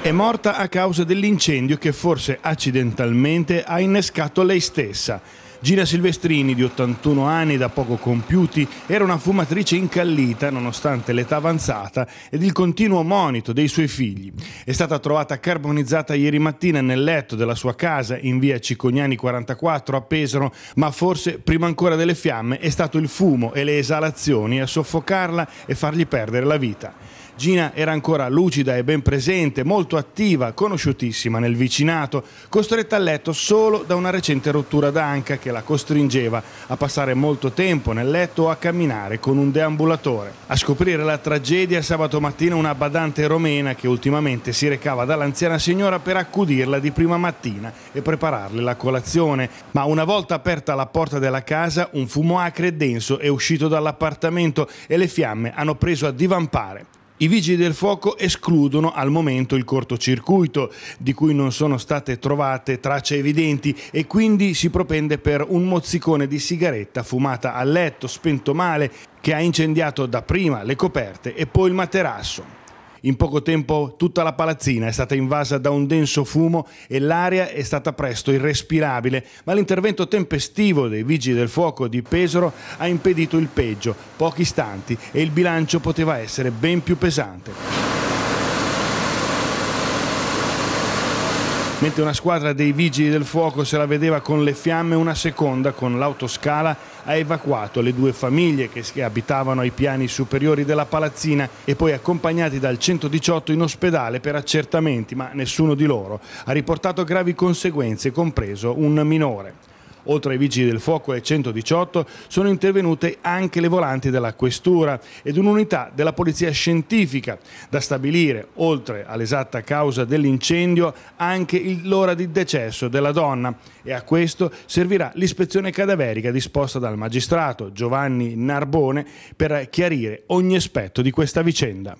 È morta a causa dell'incendio che forse accidentalmente ha innescato lei stessa. Gina Silvestrini, di 81 anni, da poco compiuti, era una fumatrice incallita nonostante l'età avanzata ed il continuo monito dei suoi figli. È stata trovata carbonizzata ieri mattina nel letto della sua casa in via Cicognani 44 a Pesaro, ma forse prima ancora delle fiamme è stato il fumo e le esalazioni a soffocarla e fargli perdere la vita. Gina era ancora lucida e ben presente, molto attiva, conosciutissima nel vicinato, costretta a letto solo da una recente rottura d'anca che la costringeva a passare molto tempo nel letto o a camminare con un deambulatore. A scoprire la tragedia sabato mattina una badante romena che ultimamente si recava dall'anziana signora per accudirla di prima mattina e prepararle la colazione, ma una volta aperta la porta della casa un fumo acre e denso è uscito dall'appartamento e le fiamme hanno preso a divampare. I vigili del fuoco escludono al momento il cortocircuito, di cui non sono state trovate tracce evidenti e quindi si propende per un mozzicone di sigaretta fumata a letto, spento male, che ha incendiato dapprima le coperte e poi il materasso. In poco tempo tutta la palazzina è stata invasa da un denso fumo e l'aria è stata presto irrespirabile, ma l'intervento tempestivo dei vigili del fuoco di Pesaro ha impedito il peggio, pochi istanti e il bilancio poteva essere ben più pesante. Mentre una squadra dei vigili del fuoco se la vedeva con le fiamme, una seconda con l'autoscala ha evacuato le due famiglie che abitavano ai piani superiori della palazzina e poi accompagnati dal 118 in ospedale per accertamenti, ma nessuno di loro ha riportato gravi conseguenze, compreso un minore. Oltre ai vigili del fuoco e 118 sono intervenute anche le volanti della questura ed un'unità della polizia scientifica da stabilire, oltre all'esatta causa dell'incendio, anche l'ora di decesso della donna e a questo servirà l'ispezione cadaverica disposta dal magistrato Giovanni Narbone per chiarire ogni aspetto di questa vicenda.